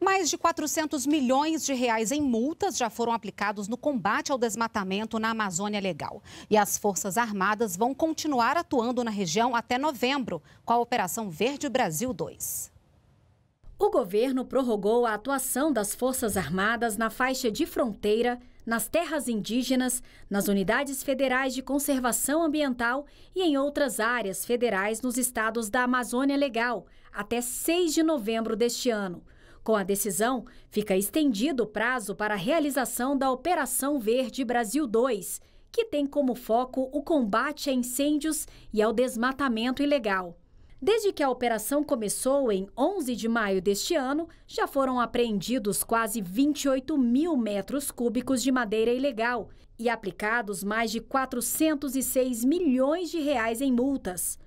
Mais de 400 milhões de reais em multas já foram aplicados no combate ao desmatamento na Amazônia Legal. E as Forças Armadas vão continuar atuando na região até novembro, com a Operação Verde Brasil 2. O governo prorrogou a atuação das Forças Armadas na faixa de fronteira, nas terras indígenas, nas unidades federais de conservação ambiental e em outras áreas federais nos estados da Amazônia Legal, até 6 de novembro deste ano. Com a decisão, fica estendido o prazo para a realização da Operação Verde Brasil 2, que tem como foco o combate a incêndios e ao desmatamento ilegal. Desde que a operação começou em 11 de maio deste ano, já foram apreendidos quase 28 mil metros cúbicos de madeira ilegal e aplicados mais de 406 milhões de reais em multas.